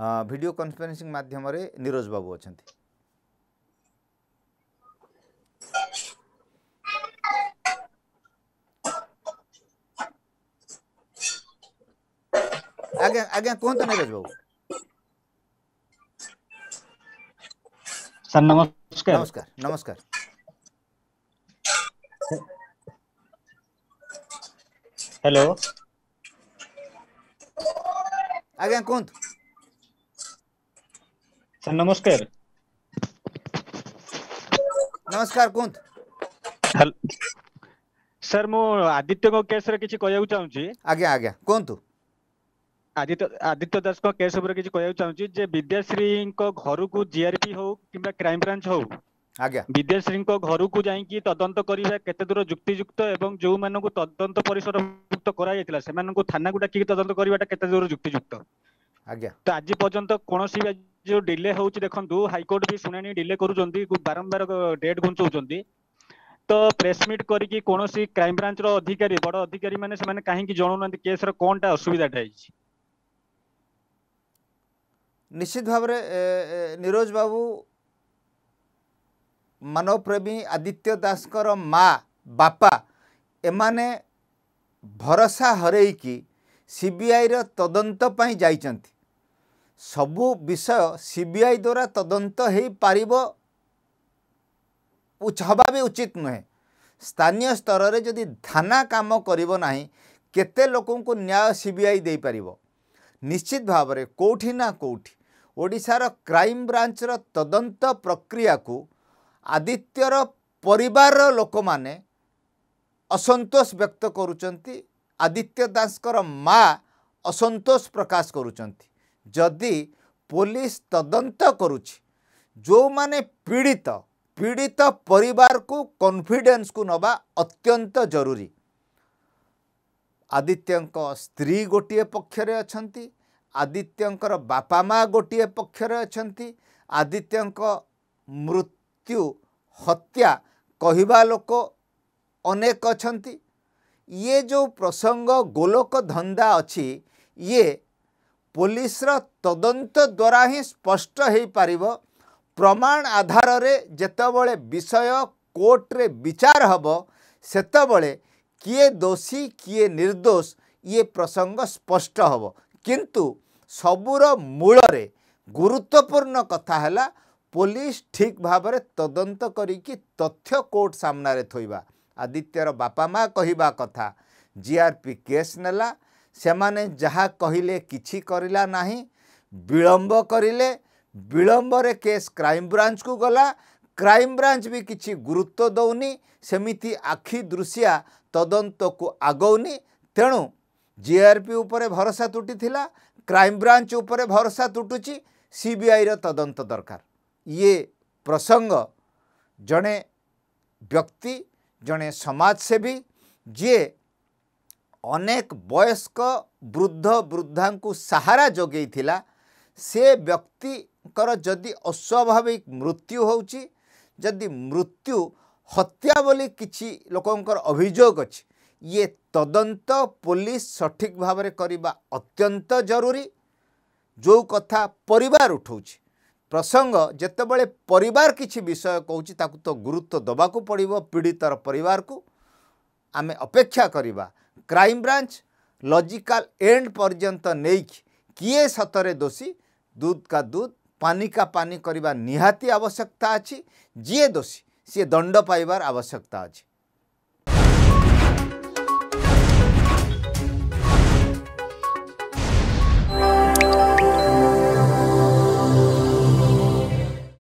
video हाँ, conferencing माध्यम रे नीरज बाबू अच्छा सर नमस्कार नमस्कार आज कहतु স্যার নমস্কার নমস্কার কুন্ত স্যার মু আদিত্যଙ୍କ কেসରେ କିଛି କହିବାକୁ ଚାହୁଁଛି ଆଜ୍ଞା ଆଜ୍ଞା କୁହନ୍ତୁ ଆଦିତ୍ୟ ଆଦିତ୍ୟ ଦାସଙ୍କ କେସ୍ ଉପରେ କିଛି କହିବାକୁ ଚାହୁଁଛି ଯେ ବିଦ୍ୟାଶ୍ରୀଙ୍କ ଘରକୁ ଜିଆରପି ହଉ କିମ୍ବା କ୍ରାଇମ ବ୍ରାଞ୍ଚ ହଉ ଆଜ୍ଞା ବିଦ୍ୟାଶ୍ରୀଙ୍କ ଘରକୁ ଯାଇକି ତଦନ୍ତ କରିବା କେତେ ଦୂର ଯୁକ୍ତିଯୁକ୍ତ ଏବଂ ଯୋଉମାନଙ୍କୁ ତଦନ୍ତ ପରିସରଭୁକ୍ତ କରାଯାଇଥିଲା ସେମାନଙ୍କୁ ଥାନାକୁ ଡାକିକି ତଦନ୍ତ କରିବାଟା କେତେ ଦୂର ଯୁକ୍ତିଯୁକ୍ତ ଆଜ୍ଞା ତ ଆଜି ପର୍ଯ୍ୟନ୍ତ କୌଣସି जो डिले हो देखु हाइकोर्ट भी शुणा डिले कर बारंबार डेट घुंचा तो प्रेसमिट करोसी क्राइम ब्रांच रधिकारी बड़ अधिकारी मैंने कहीं जनाऊना केस रहा असुविधा निश्चित भाव नीरोज बाबू मानवप्रेमी आदित्य दास माँ बापा एम भरसा हर कि सीबीआईर तदंतपी जा ସବୁ ବିଷୟ ସି ବି ଆଇ ଦ୍ୱାରା ତଦନ୍ତ ହେଇପାରିବ ହେବା ବି ଉଚିତ ନୁହେଁ ସ୍ଥାନୀୟ ସ୍ତରରେ ଯଦି ଥାନା କାମ କରିବ ନାହିଁ କେତେ ଲୋକଙ୍କୁ ନ୍ୟାୟ ସି ବି ଆଇ ଦେଇପାରିବ ନିଶ୍ଚିତ ଭାବରେ କେଉଁଠି ନା କେଉଁଠି ଓଡ଼ିଶାର କ୍ରାଇମ୍ ବ୍ରାଞ୍ଚର ତଦନ୍ତ ପ୍ରକ୍ରିୟାକୁ ଆଦିତ୍ୟର ପରିବାରର ଲୋକମାନେ ଅସନ୍ତୋଷ ବ୍ୟକ୍ତ କରୁଛନ୍ତି ଆଦିତ୍ୟ ଦାସଙ୍କର ମା' ଅସନ୍ତୋଷ ପ୍ରକାଶ କରୁଛନ୍ତି ଯଦି ପୋଲିସ ତଦନ୍ତ କରୁଛି ଯେଉଁମାନେ ପୀଡ଼ିତ ପୀଡ଼ିତ ପରିବାରକୁ କନଫିଡେନ୍ସକୁ ନେବା ଅତ୍ୟନ୍ତ ଜରୁରୀ ଆଦିତ୍ୟଙ୍କ ସ୍ତ୍ରୀ ଗୋଟିଏ ପକ୍ଷରେ ଅଛନ୍ତି ଆଦିତ୍ୟଙ୍କର ବାପା ମାଆ ଗୋଟିଏ ପକ୍ଷରେ ଅଛନ୍ତି ଆଦିତ୍ୟଙ୍କ ମୃତ୍ୟୁ ହତ୍ୟା କହିବା ଲୋକ ଅନେକ ଅଛନ୍ତି ଇଏ ଯେଉଁ ପ୍ରସଙ୍ଗ ଗୋଲକ ଧନ୍ଦା ଅଛି ଇଏ ପୋଲିସର ତଦନ୍ତ ଦ୍ୱାରା ହିଁ ସ୍ପଷ୍ଟ ହୋଇପାରିବ ପ୍ରମାଣ ଆଧାରରେ ଯେତେବେଳେ ବିଷୟ କୋର୍ଟରେ ବିଚାର ହେବ ସେତେବେଳେ କିଏ ଦୋଷୀ କିଏ ନିର୍ଦ୍ଦୋଷ ଇଏ ପ୍ରସଙ୍ଗ ସ୍ପଷ୍ଟ ହେବ କିନ୍ତୁ ସବୁର ମୂଳରେ ଗୁରୁତ୍ୱପୂର୍ଣ୍ଣ କଥା ହେଲା ପୋଲିସ ଠିକ୍ ଭାବରେ ତଦନ୍ତ କରିକି ତଥ୍ୟ କୋର୍ଟ ସାମ୍ନାରେ ଥୋଇବା ଆଦିତ୍ୟର ବାପା ମାଆ କହିବା କଥା ଜିଆରପି କେସ୍ ନେଲା ସେମାନେ ଯାହା କହିଲେ କିଛି କରିଲା ନାହିଁ ବିଳମ୍ବ କରିଲେ ବିଳମ୍ବରେ କେସ୍ କ୍ରାଇମବ୍ରାଞ୍ଚକୁ ଗଲା କ୍ରାଇମବ୍ରାଞ୍ଚ ବି କିଛି ଗୁରୁତ୍ୱ ଦେଉନି ସେମିତି ଆଖି ଦୃଶିଆ ତଦନ୍ତକୁ ଆଗଉନି ତେଣୁ ଜିଆର୍ପି ଉପରେ ଭରସା ତୁଟିଥିଲା କ୍ରାଇମବ୍ରାଞ୍ଚ ଉପରେ ଭରସା ତୁଟୁଛି ସିବିଆଇର ତଦନ୍ତ ଦରକାର ଇଏ ପ୍ରସଙ୍ଗ ଜଣେ ବ୍ୟକ୍ତି ଜଣେ ସମାଜସେବୀ ଯିଏ ଅନେକ ବୟସ୍କ ବୃଦ୍ଧ ବୃଦ୍ଧାଙ୍କୁ ସାହାରା ଯୋଗେଇଥିଲା ସେ ବ୍ୟକ୍ତିଙ୍କର ଯଦି ଅସ୍ୱାଭାବିକ ମୃତ୍ୟୁ ହେଉଛି ଯଦି ମୃତ୍ୟୁ ହତ୍ୟା ବୋଲି କିଛି ଲୋକଙ୍କର ଅଭିଯୋଗ ଅଛି ଇଏ ତଦନ୍ତ ପୋଲିସ ସଠିକ୍ ଭାବରେ କରିବା ଅତ୍ୟନ୍ତ ଜରୁରୀ ଯେଉଁ କଥା ପରିବାର ଉଠାଉଛି ପ୍ରସଙ୍ଗ ଯେତେବେଳେ ପରିବାର କିଛି ବିଷୟ କହୁଛି ତାକୁ ତ ଗୁରୁତ୍ୱ ଦେବାକୁ ପଡ଼ିବ ପୀଡ଼ିତର ପରିବାରକୁ ଆମେ ଅପେକ୍ଷା କରିବା କ୍ରାଇମବ୍ରାଞ୍ଚ ଲଜିକାଲ ଏଣ୍ଡ ପର୍ଯ୍ୟନ୍ତ ନେଇକି କିଏ ସତରେ ଦୋଷୀ ଦୁଧ କା ଦୁଧ ପାନି କା ପାନି କରିବା ନିହାତି ଆବଶ୍ୟକତା ଅଛି ଯିଏ ଦୋଷୀ ସିଏ ଦଣ୍ଡ ପାଇବାର ଆବଶ୍ୟକତା ଅଛି